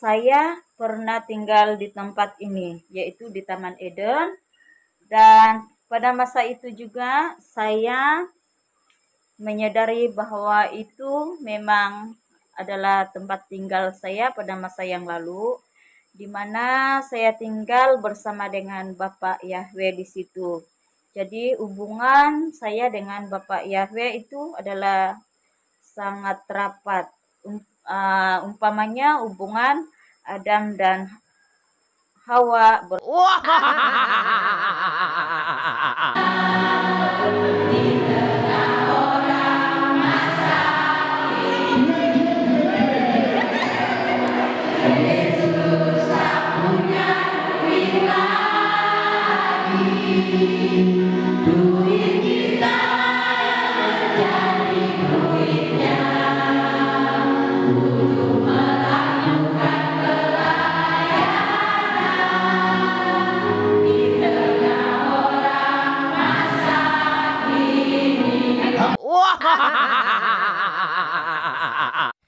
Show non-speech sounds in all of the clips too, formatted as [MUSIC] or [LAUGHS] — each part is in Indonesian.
saya pernah tinggal di tempat ini, yaitu di Taman Eden. Dan pada masa itu juga saya menyadari bahwa itu memang adalah tempat tinggal saya pada masa yang lalu di mana saya tinggal bersama dengan Bapak Yahweh di situ. Jadi hubungan saya dengan Bapak Yahweh itu adalah sangat rapat uh, umpamanya hubungan Adam dan Hawa ber [LAUGHS]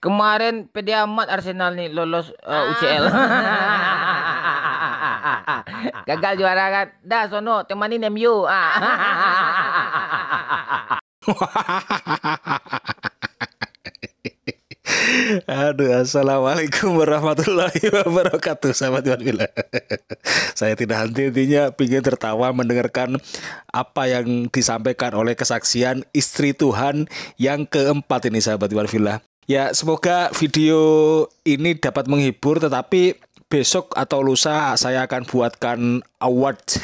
Kemarin PD amat Arsenal nih lolos uh, eh, ah. UCL. [LAUGHS] Gagal juara kan. Dah sono temanin MU. Ah. [LAUGHS] Aduh, assalamualaikum warahmatullahi wabarakatuh, sahabat Iwan [LAUGHS] Saya tidak henti-hentinya ingin tertawa mendengarkan apa yang disampaikan oleh kesaksian istri Tuhan yang keempat ini, sahabat Iwan Ya, semoga video ini dapat menghibur tetapi besok atau lusa saya akan buatkan award. [LAUGHS]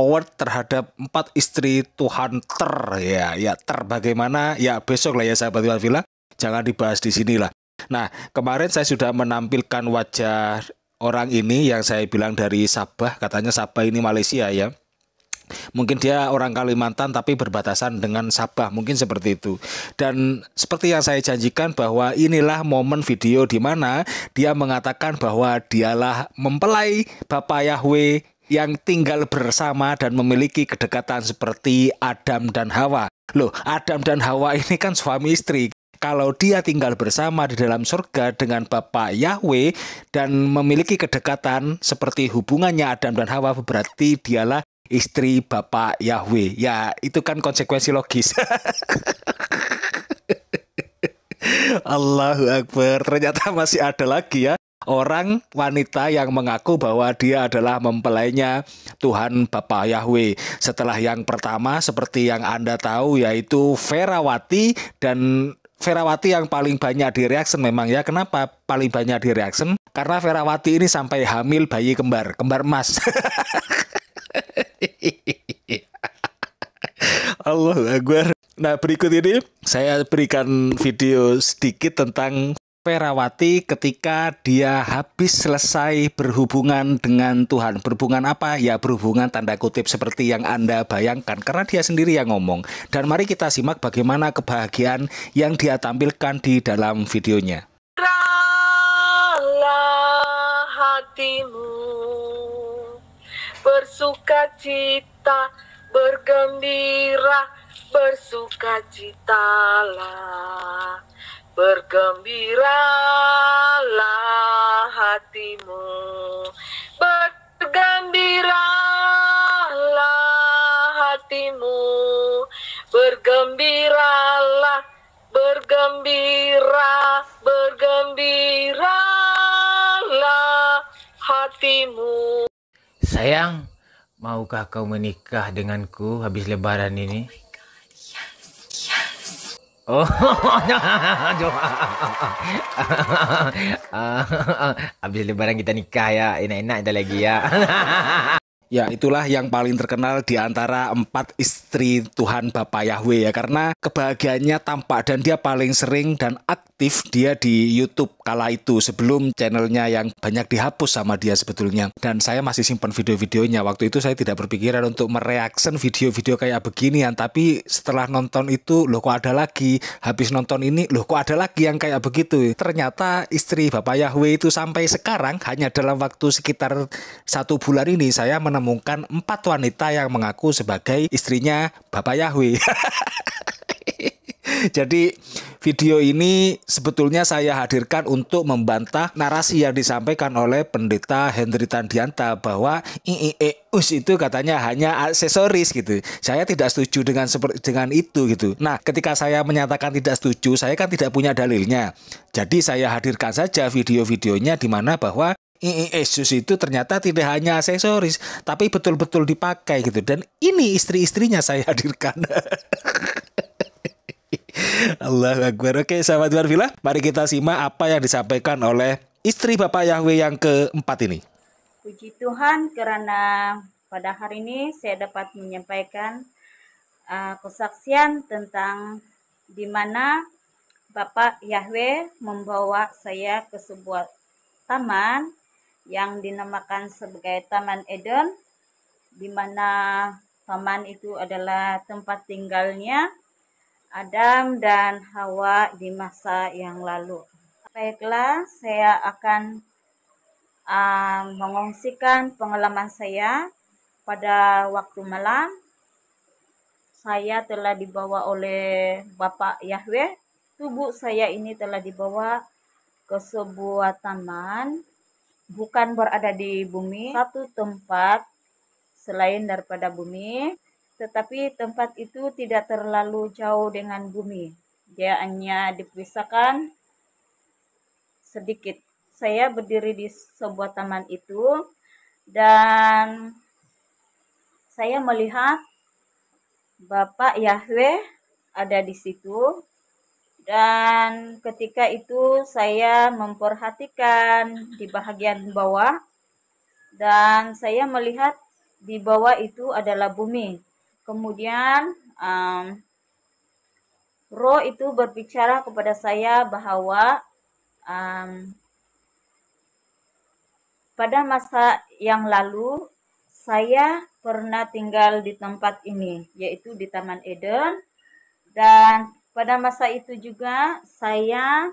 award terhadap empat istri Tuhan ter ya ya ter bagaimana ya besok lah ya sahabat Wafila jangan dibahas di sinilah nah kemarin saya sudah menampilkan wajah orang ini yang saya bilang dari Sabah katanya Sabah ini Malaysia ya Mungkin dia orang Kalimantan tapi berbatasan dengan Sabah, mungkin seperti itu. Dan seperti yang saya janjikan bahwa inilah momen video di mana dia mengatakan bahwa dialah mempelai Bapak Yahweh yang tinggal bersama dan memiliki kedekatan seperti Adam dan Hawa. Loh, Adam dan Hawa ini kan suami istri kalau dia tinggal bersama di dalam surga dengan Bapak Yahweh dan memiliki kedekatan seperti hubungannya Adam dan Hawa berarti dialah istri Bapak Yahweh. Ya, itu kan konsekuensi logis. [LAUGHS] Allahu Akbar. Ternyata masih ada lagi ya orang wanita yang mengaku bahwa dia adalah mempelainya Tuhan bapak Yahweh. Setelah yang pertama seperti yang Anda tahu yaitu Ferawati dan Ferawati yang paling banyak di reaction memang ya. Kenapa paling banyak di reaction? Karena Ferawati ini sampai hamil bayi kembar, kembar emas. [LAUGHS] Allah Akbar. Nah berikut ini saya berikan video sedikit tentang Perawati ketika dia habis selesai berhubungan dengan Tuhan. Berhubungan apa? Ya berhubungan tanda kutip seperti yang Anda bayangkan karena dia sendiri yang ngomong. Dan mari kita simak bagaimana kebahagiaan yang dia tampilkan di dalam videonya. hatimu bersuka cita, bergembira, bersuka citalah, bergembiralah hatimu, bergembiralah hatimu, bergembiralah, bergembiralah Sayang, maukah kau menikah denganku habis lebaran ini? Oh, oh [LAUGHS] [LAUGHS] habis lebaran kita nikah ya, enak-enak kita lagi ya. [LAUGHS] Ya itulah yang paling terkenal di antara empat istri Tuhan Bapak Yahweh ya Karena kebahagiaannya tampak dan dia paling sering dan aktif aktif dia di YouTube kala itu sebelum channelnya yang banyak dihapus sama dia sebetulnya. Dan saya masih simpan video-videonya. Waktu itu saya tidak berpikiran untuk mereaction video-video kayak beginian. Tapi setelah nonton itu, loh kok ada lagi. Habis nonton ini, loh kok ada lagi yang kayak begitu. Ternyata istri Bapak Yahweh itu sampai sekarang hanya dalam waktu sekitar satu bulan ini saya menemukan empat wanita yang mengaku sebagai istrinya Bapak Yahweh. [LAUGHS] Jadi video ini sebetulnya saya hadirkan untuk membantah narasi yang disampaikan oleh pendeta Hendri Tandianta bahwa IIEUS itu katanya hanya aksesoris gitu. Saya tidak setuju dengan seperti dengan itu gitu. Nah, ketika saya menyatakan tidak setuju, saya kan tidak punya dalilnya. Jadi saya hadirkan saja video-videonya di mana bahwa Yesus itu ternyata tidak hanya aksesoris, tapi betul-betul dipakai gitu. Dan ini istri-istrinya saya hadirkan. [LAUGHS] Allah Akbar. Oke, sahabat Barvila, mari kita simak apa yang disampaikan oleh istri Bapak Yahweh yang keempat ini. Puji Tuhan karena pada hari ini saya dapat menyampaikan uh, kesaksian tentang di mana Bapak Yahweh membawa saya ke sebuah taman yang dinamakan sebagai Taman Eden, di mana taman itu adalah tempat tinggalnya Adam dan Hawa di masa yang lalu. Baiklah, saya akan um, ah, mengungsikan pengalaman saya pada waktu malam. Saya telah dibawa oleh Bapak Yahweh. Tubuh saya ini telah dibawa ke sebuah taman, bukan berada di bumi, satu tempat selain daripada bumi tetapi tempat itu tidak terlalu jauh dengan bumi. Dia hanya dipisahkan sedikit. Saya berdiri di sebuah taman itu dan saya melihat Bapak Yahweh ada di situ dan ketika itu saya memperhatikan di bagian bawah dan saya melihat di bawah itu adalah bumi Kemudian um, roh itu berbicara kepada saya bahwa um, pada masa yang lalu saya pernah tinggal di tempat ini yaitu di Taman Eden dan pada masa itu juga saya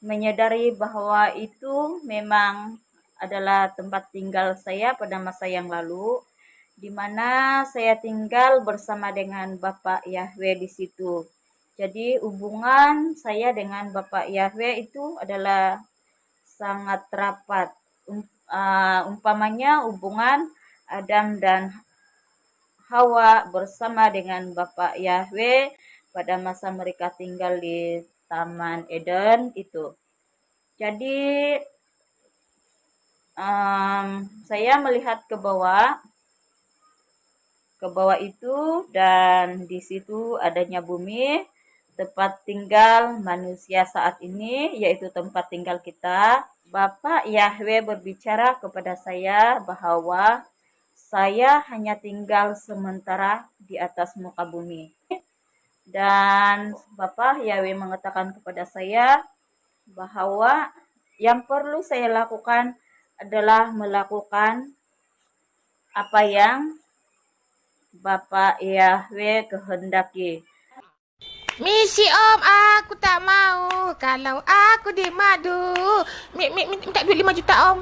menyadari bahwa itu memang adalah tempat tinggal saya pada masa yang lalu di mana saya tinggal bersama dengan Bapak Yahweh di situ. Jadi hubungan saya dengan Bapak Yahweh itu adalah sangat rapat. Um, uh, umpamanya hubungan Adam dan Hawa bersama dengan Bapak Yahweh pada masa mereka tinggal di Taman Eden itu. Jadi um, saya melihat ke bawah ke bawah itu dan di situ adanya bumi tempat tinggal manusia saat ini yaitu tempat tinggal kita Bapak Yahweh berbicara kepada saya bahwa saya hanya tinggal sementara di atas muka bumi dan Bapak Yahweh mengatakan kepada saya bahwa yang perlu saya lakukan adalah melakukan apa yang Bapa Yahweh kehendaki. Misi om aku tak mau kalau aku dimadu. Mi, mi, mi, minta duit lima juta om.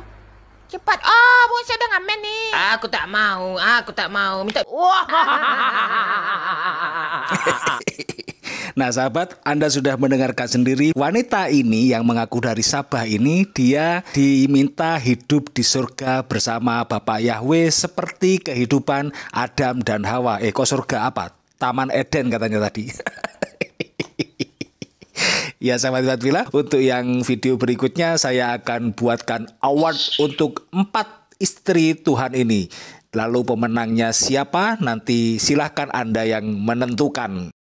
Cepat oh, oh, saya dah ngamen ni. Aku tak mau, aku tak mau. Minta... Wah! [LAUGHS] [LAUGHS] Nah sahabat, Anda sudah mendengarkan sendiri wanita ini yang mengaku dari Sabah ini dia diminta hidup di surga bersama Bapak Yahweh seperti kehidupan Adam dan Hawa. Eh kok surga apa? Taman Eden katanya tadi. [LAUGHS] Ya sahabat vila untuk yang video berikutnya saya akan buatkan award untuk empat istri Tuhan ini. Lalu pemenangnya siapa? Nanti silahkan Anda yang menentukan.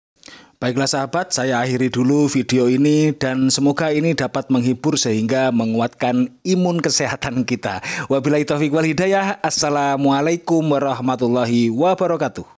Baiklah sahabat, saya akhiri dulu video ini dan semoga ini dapat menghibur sehingga menguatkan imun kesehatan kita. Wabillahi taufiq wal hidayah. Assalamualaikum warahmatullahi wabarakatuh.